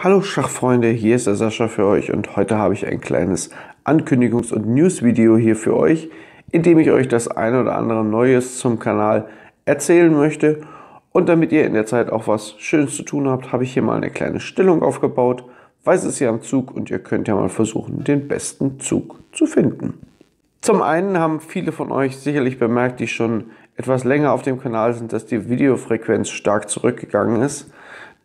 Hallo Schachfreunde, hier ist der Sascha für euch und heute habe ich ein kleines Ankündigungs- und News-Video hier für euch, in dem ich euch das ein oder andere Neues zum Kanal erzählen möchte. Und damit ihr in der Zeit auch was Schönes zu tun habt, habe ich hier mal eine kleine Stellung aufgebaut. Weiß es ja am Zug und ihr könnt ja mal versuchen, den besten Zug zu finden. Zum einen haben viele von euch sicherlich bemerkt, die schon etwas länger auf dem Kanal sind, dass die Videofrequenz stark zurückgegangen ist.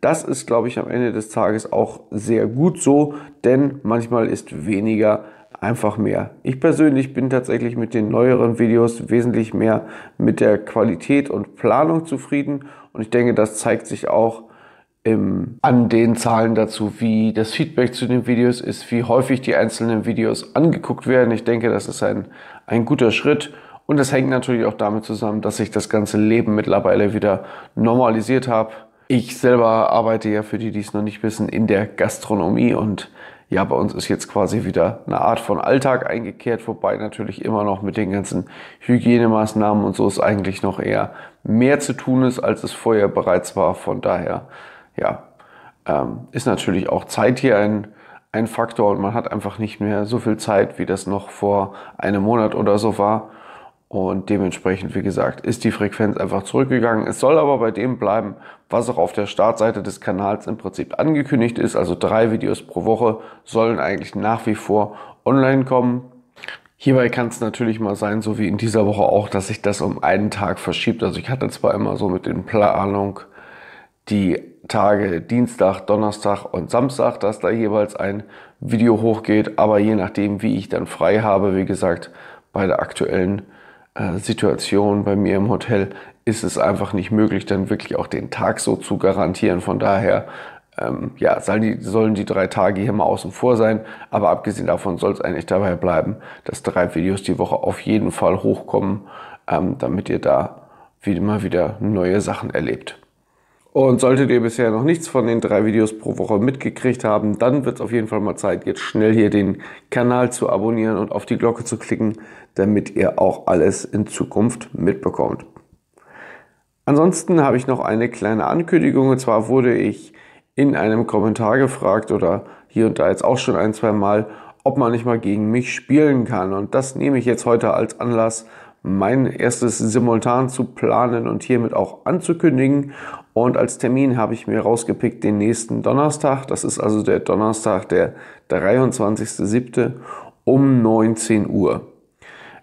Das ist, glaube ich, am Ende des Tages auch sehr gut so, denn manchmal ist weniger einfach mehr. Ich persönlich bin tatsächlich mit den neueren Videos wesentlich mehr mit der Qualität und Planung zufrieden und ich denke, das zeigt sich auch im, ähm, an den Zahlen dazu, wie das Feedback zu den Videos ist, wie häufig die einzelnen Videos angeguckt werden. Ich denke, das ist ein, ein guter Schritt und das hängt natürlich auch damit zusammen, dass ich das ganze Leben mittlerweile wieder normalisiert habe ich selber arbeite ja, für die, die es noch nicht wissen, in der Gastronomie und ja, bei uns ist jetzt quasi wieder eine Art von Alltag eingekehrt, wobei natürlich immer noch mit den ganzen Hygienemaßnahmen und so ist eigentlich noch eher mehr zu tun ist, als es vorher bereits war. Von daher, ja, ähm, ist natürlich auch Zeit hier ein, ein Faktor und man hat einfach nicht mehr so viel Zeit, wie das noch vor einem Monat oder so war. Und dementsprechend, wie gesagt, ist die Frequenz einfach zurückgegangen. Es soll aber bei dem bleiben, was auch auf der Startseite des Kanals im Prinzip angekündigt ist. Also drei Videos pro Woche sollen eigentlich nach wie vor online kommen. Hierbei kann es natürlich mal sein, so wie in dieser Woche auch, dass sich das um einen Tag verschiebt. Also ich hatte zwar immer so mit den Planung die Tage Dienstag, Donnerstag und Samstag, dass da jeweils ein Video hochgeht, aber je nachdem, wie ich dann frei habe, wie gesagt, bei der aktuellen äh, Situation bei mir im Hotel ist es einfach nicht möglich, dann wirklich auch den Tag so zu garantieren. Von daher ähm, ja, sollen die, sollen die drei Tage hier mal außen vor sein. Aber abgesehen davon soll es eigentlich dabei bleiben, dass drei Videos die Woche auf jeden Fall hochkommen, ähm, damit ihr da wie immer wieder neue Sachen erlebt. Und solltet ihr bisher noch nichts von den drei Videos pro Woche mitgekriegt haben, dann wird es auf jeden Fall mal Zeit, jetzt schnell hier den Kanal zu abonnieren und auf die Glocke zu klicken, damit ihr auch alles in Zukunft mitbekommt. Ansonsten habe ich noch eine kleine Ankündigung. Und zwar wurde ich in einem Kommentar gefragt oder hier und da jetzt auch schon ein, zwei Mal, ob man nicht mal gegen mich spielen kann. Und das nehme ich jetzt heute als Anlass, mein erstes Simultan zu planen und hiermit auch anzukündigen. Und als Termin habe ich mir rausgepickt den nächsten Donnerstag. Das ist also der Donnerstag, der 23.07. um 19 Uhr.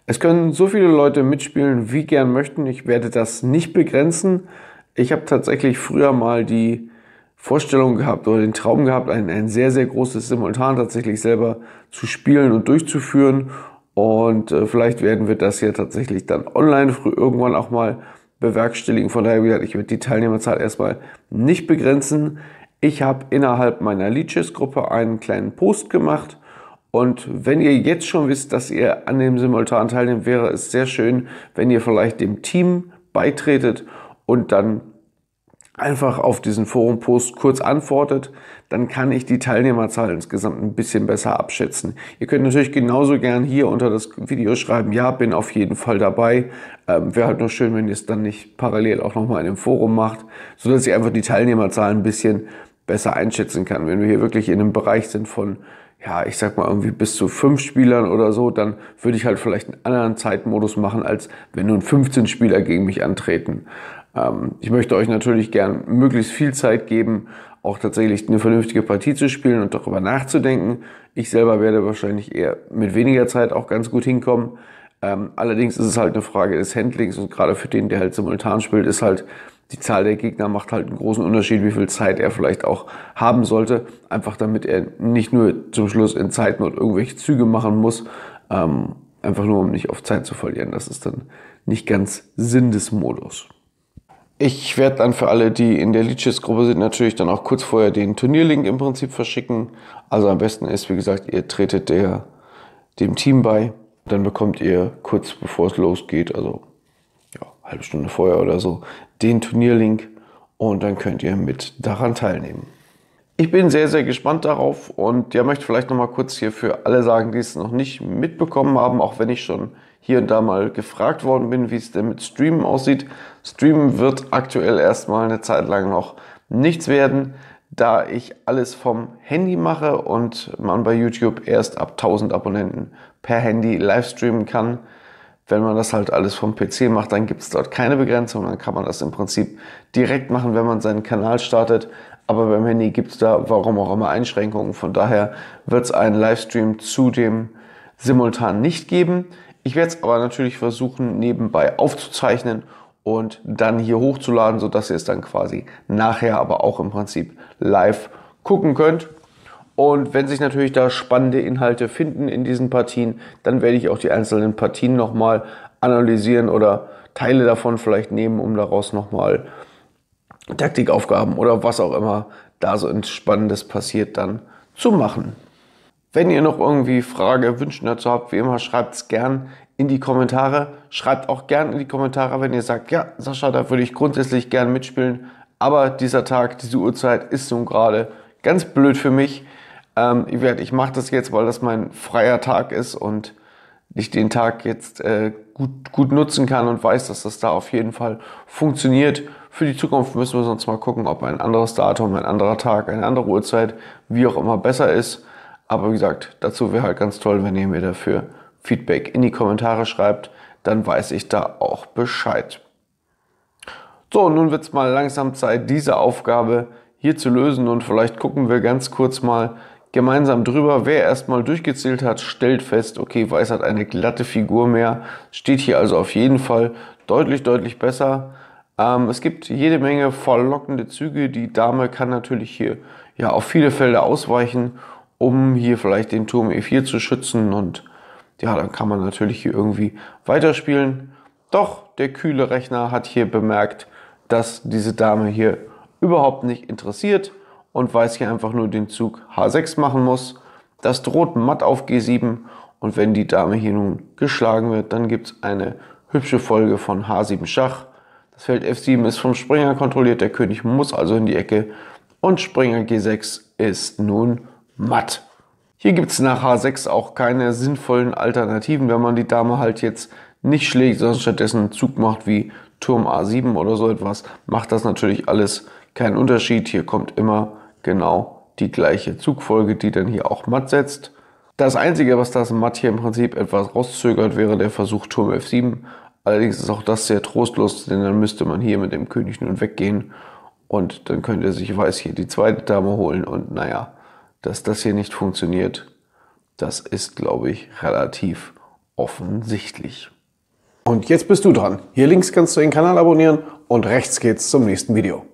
Es können so viele Leute mitspielen, wie gern möchten. Ich werde das nicht begrenzen. Ich habe tatsächlich früher mal die Vorstellung gehabt oder den Traum gehabt, ein, ein sehr, sehr großes Simultan tatsächlich selber zu spielen und durchzuführen. Und äh, vielleicht werden wir das hier tatsächlich dann online früh irgendwann auch mal bewerkstelligen. Von daher, wie ich die Teilnehmerzahl erstmal nicht begrenzen. Ich habe innerhalb meiner Leeches-Gruppe einen kleinen Post gemacht. Und wenn ihr jetzt schon wisst, dass ihr an dem Simultan teilnehmt, wäre es sehr schön, wenn ihr vielleicht dem Team beitretet und dann einfach auf diesen Forum-Post kurz antwortet, dann kann ich die Teilnehmerzahl insgesamt ein bisschen besser abschätzen. Ihr könnt natürlich genauso gern hier unter das Video schreiben, ja, bin auf jeden Fall dabei. Ähm, Wäre halt nur schön, wenn ihr es dann nicht parallel auch nochmal in dem Forum macht, sodass ich einfach die Teilnehmerzahl ein bisschen besser einschätzen kann. Wenn wir hier wirklich in einem Bereich sind von ja, ich sag mal irgendwie bis zu fünf Spielern oder so, dann würde ich halt vielleicht einen anderen Zeitmodus machen, als wenn nun 15 Spieler gegen mich antreten. Ähm, ich möchte euch natürlich gern möglichst viel Zeit geben, auch tatsächlich eine vernünftige Partie zu spielen und darüber nachzudenken. Ich selber werde wahrscheinlich eher mit weniger Zeit auch ganz gut hinkommen. Ähm, allerdings ist es halt eine Frage des Handlings und gerade für den, der halt simultan spielt, ist halt die Zahl der Gegner macht halt einen großen Unterschied, wie viel Zeit er vielleicht auch haben sollte. Einfach damit er nicht nur zum Schluss in Zeitnot irgendwelche Züge machen muss. Ähm, einfach nur, um nicht auf Zeit zu verlieren. Das ist dann nicht ganz Sinn des Modus. Ich werde dann für alle, die in der Leeches-Gruppe sind, natürlich dann auch kurz vorher den Turnierlink im Prinzip verschicken. Also am besten ist, wie gesagt, ihr tretet der, dem Team bei. Dann bekommt ihr kurz bevor es losgeht, also ja, halbe Stunde vorher oder so, den Turnierlink und dann könnt ihr mit daran teilnehmen. Ich bin sehr, sehr gespannt darauf und ja, möchte vielleicht nochmal kurz hier für alle sagen, die es noch nicht mitbekommen haben, auch wenn ich schon hier und da mal gefragt worden bin, wie es denn mit Streamen aussieht. Streamen wird aktuell erstmal eine Zeit lang noch nichts werden, da ich alles vom Handy mache und man bei YouTube erst ab 1000 Abonnenten per Handy live streamen kann. Wenn man das halt alles vom PC macht, dann gibt es dort keine Begrenzung, dann kann man das im Prinzip direkt machen, wenn man seinen Kanal startet. Aber beim Handy gibt es da, warum auch immer, Einschränkungen. Von daher wird es einen Livestream zudem simultan nicht geben. Ich werde es aber natürlich versuchen, nebenbei aufzuzeichnen und dann hier hochzuladen, sodass ihr es dann quasi nachher aber auch im Prinzip live gucken könnt. Und wenn sich natürlich da spannende Inhalte finden in diesen Partien, dann werde ich auch die einzelnen Partien nochmal analysieren oder Teile davon vielleicht nehmen, um daraus nochmal Taktikaufgaben oder was auch immer da so Spannendes passiert dann zu machen. Wenn ihr noch irgendwie Frage, Wünsche dazu habt, wie immer, schreibt es gern in die Kommentare. Schreibt auch gern in die Kommentare, wenn ihr sagt, ja, Sascha, da würde ich grundsätzlich gern mitspielen. Aber dieser Tag, diese Uhrzeit ist nun gerade ganz blöd für mich. Ähm, ich werd, ich mache das jetzt, weil das mein freier Tag ist und ich den Tag jetzt äh, gut, gut nutzen kann und weiß, dass das da auf jeden Fall funktioniert. Für die Zukunft müssen wir sonst mal gucken, ob ein anderes Datum, ein anderer Tag, eine andere Uhrzeit, wie auch immer besser ist. Aber wie gesagt, dazu wäre halt ganz toll, wenn ihr mir dafür Feedback in die Kommentare schreibt, dann weiß ich da auch Bescheid. So, nun wird es mal langsam Zeit, diese Aufgabe hier zu lösen und vielleicht gucken wir ganz kurz mal gemeinsam drüber. Wer erstmal durchgezählt hat, stellt fest, okay, Weiß hat eine glatte Figur mehr, steht hier also auf jeden Fall deutlich, deutlich besser. Ähm, es gibt jede Menge verlockende Züge. Die Dame kann natürlich hier ja auf viele Felder ausweichen um hier vielleicht den Turm E4 zu schützen und ja, dann kann man natürlich hier irgendwie weiterspielen. Doch der kühle Rechner hat hier bemerkt, dass diese Dame hier überhaupt nicht interessiert und weiß hier einfach nur den Zug H6 machen muss. Das droht matt auf G7 und wenn die Dame hier nun geschlagen wird, dann gibt es eine hübsche Folge von H7 Schach. Das Feld F7 ist vom Springer kontrolliert, der König muss also in die Ecke und Springer G6 ist nun matt. Hier gibt es nach H6 auch keine sinnvollen Alternativen, wenn man die Dame halt jetzt nicht schlägt, sondern stattdessen einen Zug macht wie Turm A7 oder so etwas, macht das natürlich alles keinen Unterschied. Hier kommt immer genau die gleiche Zugfolge, die dann hier auch matt setzt. Das Einzige, was das matt hier im Prinzip etwas rauszögert, wäre der Versuch Turm F7. Allerdings ist auch das sehr trostlos, denn dann müsste man hier mit dem König nun weggehen und dann könnte er sich Weiß hier die zweite Dame holen und naja, dass das hier nicht funktioniert, das ist, glaube ich, relativ offensichtlich. Und jetzt bist du dran. Hier links kannst du den Kanal abonnieren und rechts geht's zum nächsten Video.